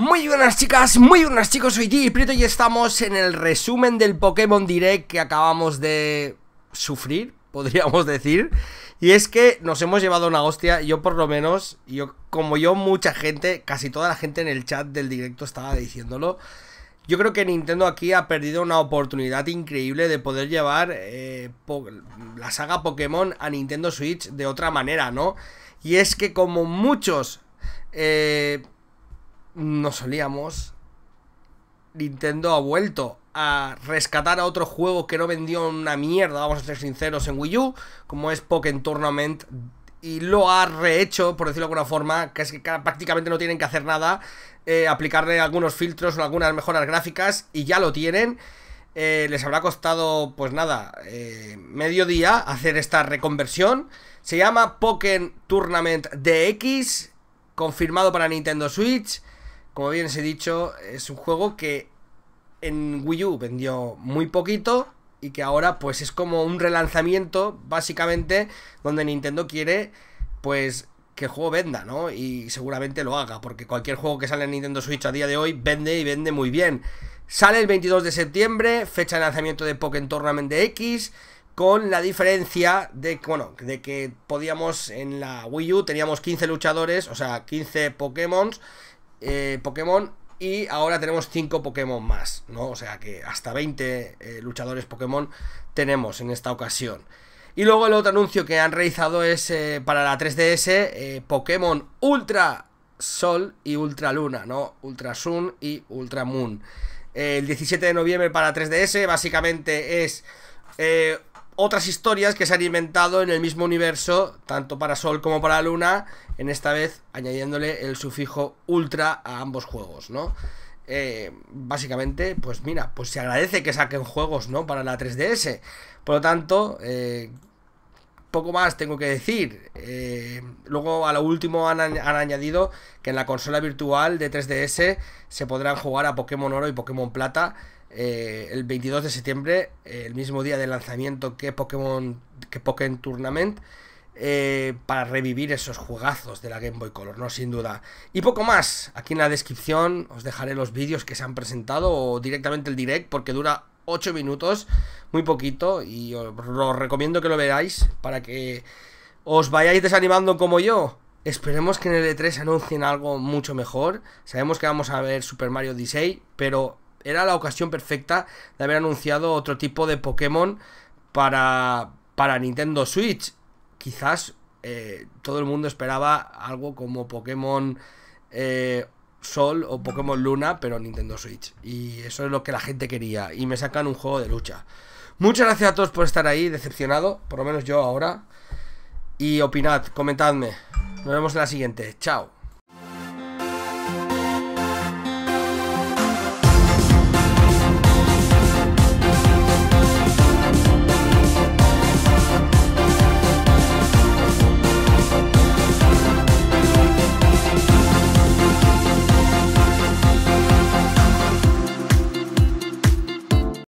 Muy buenas chicas, muy buenas chicos, soy Gigi y estamos en el resumen del Pokémon Direct que acabamos de sufrir, podríamos decir. Y es que nos hemos llevado una hostia, yo por lo menos, yo como yo, mucha gente, casi toda la gente en el chat del directo estaba diciéndolo. Yo creo que Nintendo aquí ha perdido una oportunidad increíble de poder llevar eh, la saga Pokémon a Nintendo Switch de otra manera, ¿no? Y es que como muchos... Eh, no solíamos. Nintendo ha vuelto a rescatar a otro juego que no vendió una mierda, vamos a ser sinceros, en Wii U, como es Pokémon Tournament. Y lo ha rehecho, por decirlo de alguna forma, que es que prácticamente no tienen que hacer nada, eh, aplicarle algunos filtros o algunas mejoras gráficas y ya lo tienen. Eh, les habrá costado, pues nada, mediodía eh, medio día hacer esta reconversión. Se llama Pokémon Tournament DX, confirmado para Nintendo Switch como bien os he dicho, es un juego que en Wii U vendió muy poquito y que ahora pues es como un relanzamiento básicamente donde Nintendo quiere pues que el juego venda, ¿no? Y seguramente lo haga, porque cualquier juego que sale en Nintendo Switch a día de hoy vende y vende muy bien. Sale el 22 de septiembre, fecha de lanzamiento de Pokémon Tournament de X, con la diferencia de, bueno, de que podíamos en la Wii U teníamos 15 luchadores, o sea, 15 Pokémon eh, Pokémon y ahora tenemos 5 Pokémon más, ¿no? O sea que hasta 20 eh, luchadores Pokémon tenemos en esta ocasión. Y luego el otro anuncio que han realizado es eh, para la 3DS Pokémon Ultra Sol y Ultra Luna, ¿no? Ultra Sun y Ultra Moon. El 17 de noviembre para 3DS básicamente es otras historias que se han inventado en el mismo universo, tanto para Sol como para Luna, en esta vez añadiéndole el sufijo ultra a ambos juegos, ¿no? Eh, básicamente, pues mira, pues se agradece que saquen juegos, ¿no? Para la 3DS. Por lo tanto, eh, poco más tengo que decir. Eh, luego a lo último han, han, añadido que en la consola virtual de 3DS se podrán jugar a Pokémon Oro y Pokémon Plata eh, el 22 de septiembre, eh, el mismo día de lanzamiento que Pokémon, que Pokémon Tournament, eh, para revivir esos juegazos de la Game Boy Color, ¿no? Sin duda. Y poco más, aquí en la descripción os dejaré los vídeos que se han presentado o directamente el direct porque dura 8 minutos, muy poquito, y os recomiendo que lo veáis para que os vayáis desanimando como yo. Esperemos que en el E3 anuncien algo mucho mejor. Sabemos que vamos a ver Super Mario Odyssey, pero era la ocasión perfecta de haber anunciado otro tipo de Pokémon para, Nintendo Switch. Quizás eh, todo el mundo esperaba algo como Pokémon eh, Sol o Pokémon Luna, pero Nintendo Switch. Y eso es lo que la gente quería. Y me sacan un juego de lucha. Muchas gracias a todos por estar ahí, decepcionado, por lo menos yo ahora. Y opinad, comentadme. Nos vemos en la siguiente. Chao.